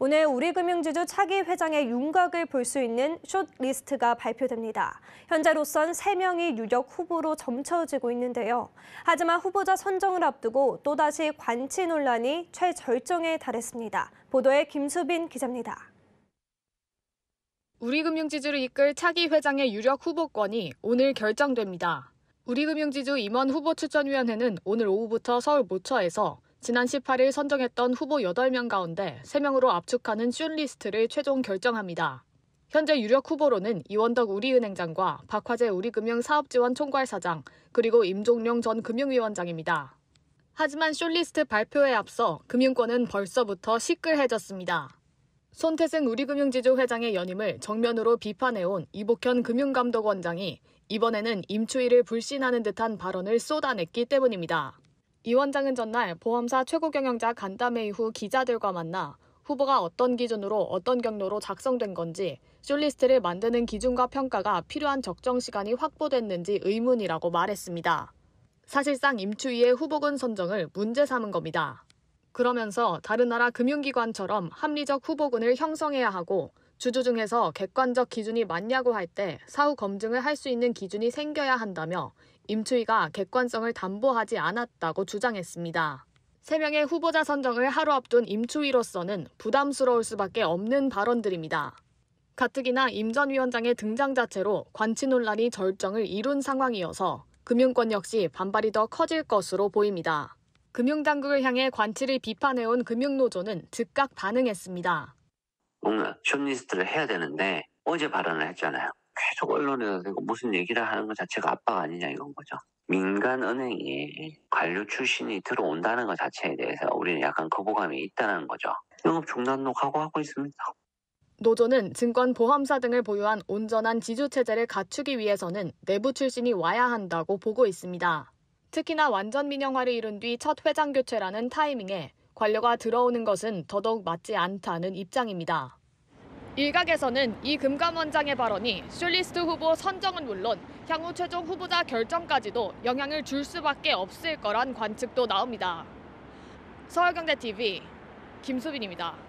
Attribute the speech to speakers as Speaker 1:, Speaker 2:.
Speaker 1: 오늘 우리금융지주 차기 회장의 윤곽을 볼 수 있는 숏리스트가 발표됩니다. 현재로선 3명이 유력 후보로 점쳐지고 있는데요. 하지만 후보자 선정을 앞두고 또다시 관치 논란이 최절정에 달했습니다. 보도에 김수빈 기자입니다. 우리금융지주를 이끌 차기 회장의 유력 후보권이 오늘 결정됩니다. 우리금융지주 임원 후보 추천위원회는 오늘 오후부터 서울 모처에서 지난 18일 선정했던 후보 8명 가운데 3명으로 압축하는 슛리스트를 최종 결정합니다. 현재 유력 후보로는 이원덕 우리은행장과 박화재 우리금융사업지원 총괄사장 그리고 임종룡 전 금융위원장입니다. 하지만 쇼리스트 발표에 앞서 금융권은 벌써부터 시끌해졌습니다. 손태승 우리금융지주 회장의 연임을 정면으로 비판해온 이복현 금융감독원장이 이번에는 임추희를 불신하는 듯한 발언을 쏟아냈기 때문입니다. 이 원장은 전날 보험사 최고 경영자 간담회 이후 기자들과 만나 후보가 어떤 기준으로 어떤 경로로 작성된 건지 쇼리스트를 만드는 기준과 평가가 필요한 적정 시간이 확보됐는지 의문이라고 말했습니다. 사실상 임추위의 후보군 선정을 문제 삼은 겁니다. 그러면서 다른 나라 금융기관처럼 합리적 후보군을 형성해야 하고 주주 중에서 객관적 기준이 맞냐고 할 때 사후 검증을 할 수 있는 기준이 생겨야 한다며 임추희가 객관성을 담보하지 않았다고 주장했습니다. 3명의 후보자 선정을 하루 앞둔 임추희로서는 부담스러울 수밖에 없는 발언들입니다. 가뜩이나 임 전 위원장의 등장 자체로 관치 논란이 절정을 이룬 상황이어서 금융권 역시 반발이 더 커질 것으로 보입니다. 금융당국을 향해 관치를 비판해온 금융노조는 즉각 반응했습니다. 뭔가 쇼리스트를 해야 되는데 어제 발언을 했잖아요. 계속 언론에서 그러니까 무슨 얘기를 하는 것 자체가 압박 아니냐 이건 거죠. 민간 은행이 관료 출신이 들어온다는 것 자체에 대해서 우리는 약간 거부감이 있다는 거죠. 영업 중단도 각오하고 있습니다. 노조는 증권 보험사 등을 보유한 온전한 지주 체제를 갖추기 위해서는 내부 출신이 와야 한다고 보고 있습니다. 특히나 완전 민영화를 이룬 뒤 첫 회장 교체라는 타이밍에 관료가 들어오는 것은 더더욱 맞지 않다는 입장입니다. 일각에서는 이 금감원장의 발언이 슐리스트 후보 선정은 물론 향후 최종 후보자 결정까지도 영향을 줄 수밖에 없을 거란 관측도 나옵니다. 서울경제TV 김수빈입니다.